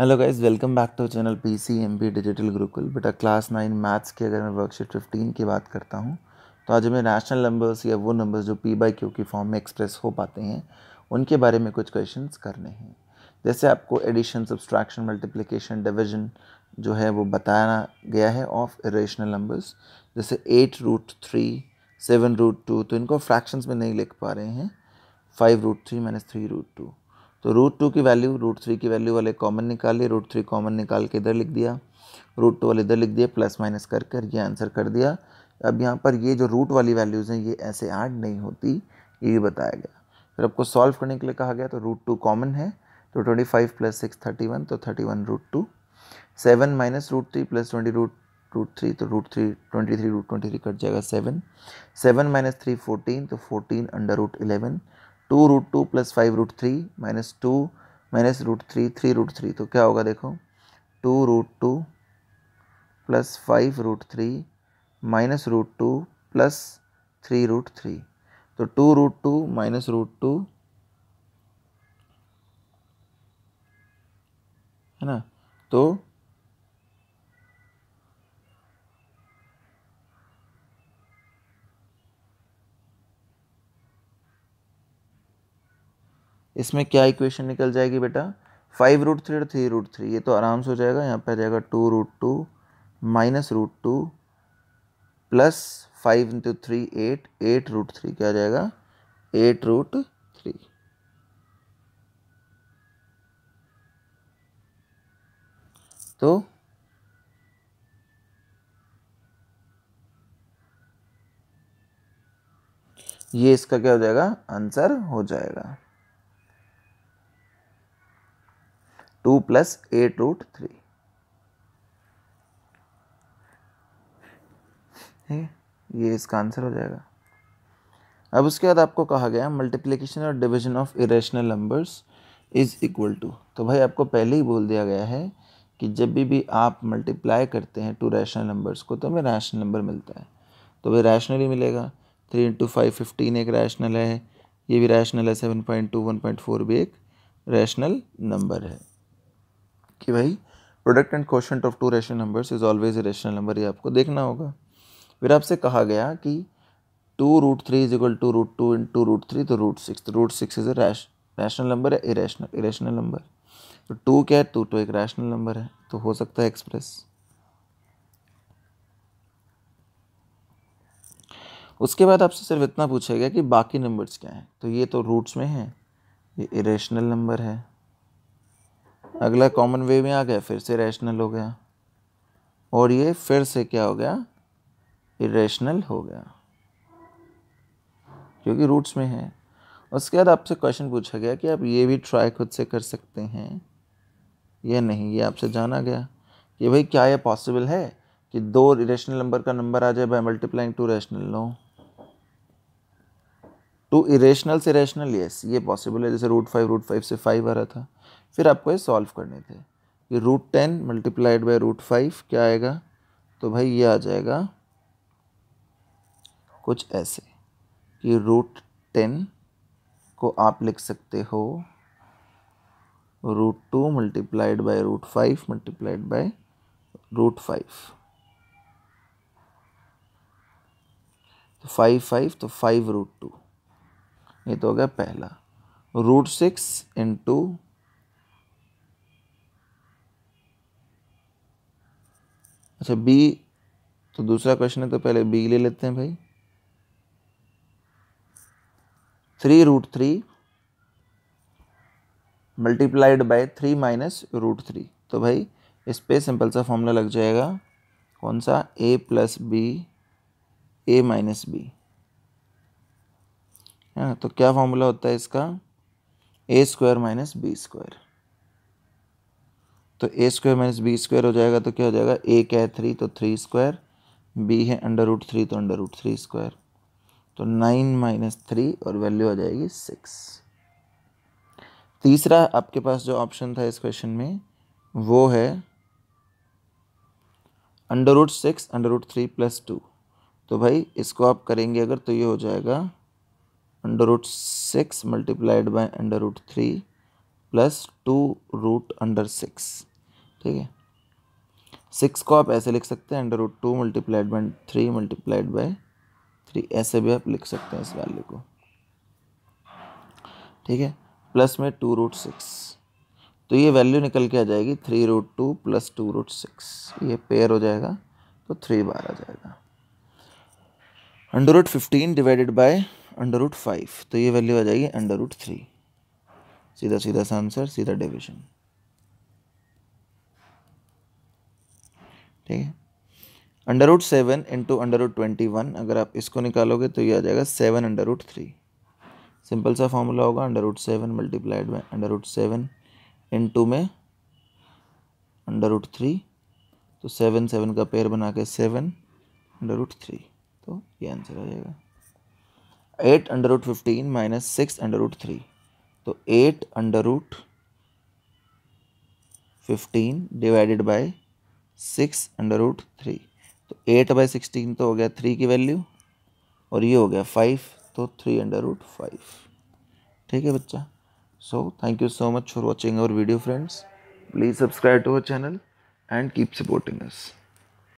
hello guys welcome back to channel P C M P digital Gurukul बेटा class nine maths की अगर मैं worksheet fifteen की बात करता हूँ तो आज हमें रैशनल नंबर्स या वो नंबर्स जो पी बाई क्यू की फॉर्म में एक्सप्रेस हो पाते हैं उनके बारे में कुछ क्वेश्चन करने हैं जैसे आपको एडिशन सब्सट्रैक्शन मल्टीप्लिकेशन डिविजन जो है वो बताया गया है ऑफ इेशनल नंबर्स जैसे eight root three seven root two तो इनको फ्रैक्शंस में नहीं लिख पा रहे हैं five root three minus three root two तो रूट टू की वैल्यू रूट थ्री की वैल्यू वाले कॉमन निकाले रूट थ्री कॉमन निकाल के इधर लिख दिया रूट टू वाले इधर लिख दिया प्लस माइनस कर कर ये आंसर कर दिया अब यहाँ पर ये जो रूट वाली वैल्यूज़ हैं ये ऐसे ऐड नहीं होती ये भी बताया गया फिर आपको सॉल्व करने के लिए कहा गया तो रूट टू कॉमन है तो twenty five plus six thirty one तो thirty one root two seven minus root three plus twenty root root three तो root three twenty three root twenty three cut जाएगा seven seven minus three fourteen तो fourteen under root eleven two root two plus five root three minus two minus root three three root three तो क्या होगा देखो two root two plus five root three minus root two plus three root three तो two root two minus root two है ना तो इसमें क्या इक्वेशन निकल जाएगी बेटा फाइव रूट थ्री और थ्री रूट थ्री ये तो आराम से हो जाएगा यहाँ पे आ जाएगा two root two minus root two plus five into three eight eight root three क्या आ जाएगा एट रूट थ्री तो ये इसका क्या हो जाएगा आंसर हो जाएगा two plus eight root three ये इसका आंसर हो जाएगा अब उसके बाद आपको कहा गया मल्टीप्लिकेशन और division of irrational numbers is equal to तो भाई आपको पहले ही बोल दिया गया है कि जब भी भी आप मल्टीप्लाई करते हैं टू रैशनल नंबर्स को तो हमें रैशनल नंबर मिलता है तो भाई रैशनल ही मिलेगा थ्री इंटू फाइव फिफ्टीन एक रैशनल है ये भी रैशनल है seven point two one point four भी एक रैशनल नंबर है कि भाई product and question of two rational numbers is always rational number ये आपको देखना होगा फिर आपसे कहा गया कि two root three is equal to root two in two root three तो root six root six is a rational number है इरेशनल इरेशनल नंबर तो टू तो क्या है टू तो एक रैशनल नंबर है तो हो सकता है एक्सप्रेस उसके बाद आपसे सिर्फ इतना पूछा गया कि बाकी नंबर्स क्या हैं तो ये तो रूट्स में हैं ये इरेशनल नंबर है अगला कॉमन वे में आ गया फिर से रैशनल हो गया और ये फिर से क्या हो गया इरेशनल हो गया क्योंकि रूट्स में है उसके बाद आपसे क्वेश्चन पूछा गया कि आप ये भी ट्राई खुद से कर सकते हैं या नहीं ये आपसे जाना गया कि भाई क्या यह पॉसिबल है कि दो इरेशनल नंबर का नंबर आ जाए by multiplying two rational no two irrational से रेशनल यस ये पॉसिबल है जैसे रूट फाइव रूट फाइव से फाइव आ रहा था फिर आपको ये सॉल्व करने थे कि root ten multiplied by root five क्या आएगा तो भाई ये आ जाएगा कुछ ऐसे कि रूट टेन को आप लिख सकते हो root two multiplied by root five multiplied by root five तो फाइव फाइव तो फाइव रूट टू ये तो हो गया पहला रूट सिक्स इंटू अच्छा बी तो दूसरा क्वेश्चन है तो पहले बी ले लेते हैं भाई three root three multiplied by three minus root three तो भाई इस पर सिंपल सा फॉर्मूला लग जाएगा कौन सा A plus B A minus B हाँ तो क्या फॉर्मूला होता है इसका A square minus B square तो A square minus B square हो जाएगा तो क्या हो जाएगा ए क्या है थ्री तो थ्री स्क्वायर बी है अंडर रूट थ्री तो अंडर रूट थ्री स्क्वायर तो नाइन माइनस थ्री और वैल्यू आ जाएगी सिक्स तीसरा आपके पास जो ऑप्शन था इस क्वेश्चन में वो है under root six under root three plus two तो भाई इसको आप करेंगे अगर तो ये हो जाएगा under root six multiplied by under root three plus two root under six ठीक है सिक्स को आप ऐसे लिख सकते हैं under root two multiplied by three multiplied by three ऐसे भी आप लिख सकते हैं इस वैल्यू को ठीक है प्लस में टू रूट सिक्स तो ये वैल्यू निकल के आ जाएगी three root two plus two root six ये पेयर हो जाएगा तो थ्री बार आ जाएगा under root fifteen divided by under root five तो ये वैल्यू आ जाएगी अंडर रूट थ्री सीधा सीधा सा आंसर सीधा डिविजन ठीक है under root seven into under root twenty one अगर आप इसको निकालोगे तो ये आ जाएगा seven under root three simple सा फॉर्मूला होगा अंडर रूट सेवन मल्टीप्लाइड में under root seven into में अंडर रूट थ्री तो सेवन सेवन का पेयर बना के सेवन अंडर रूट थ्री तो ये आंसर आ जाएगा eight under root fifteen minus six under root three तो eight under root fifteen divided by six under root three तो एट बाई सिक्सटीन तो हो गया थ्री की वैल्यू और ये हो गया फाइव तो थ्री अंडर रूट फाइव ठीक है बच्चा so thank you so much for watching our video friends please subscribe to our channel and keep supporting us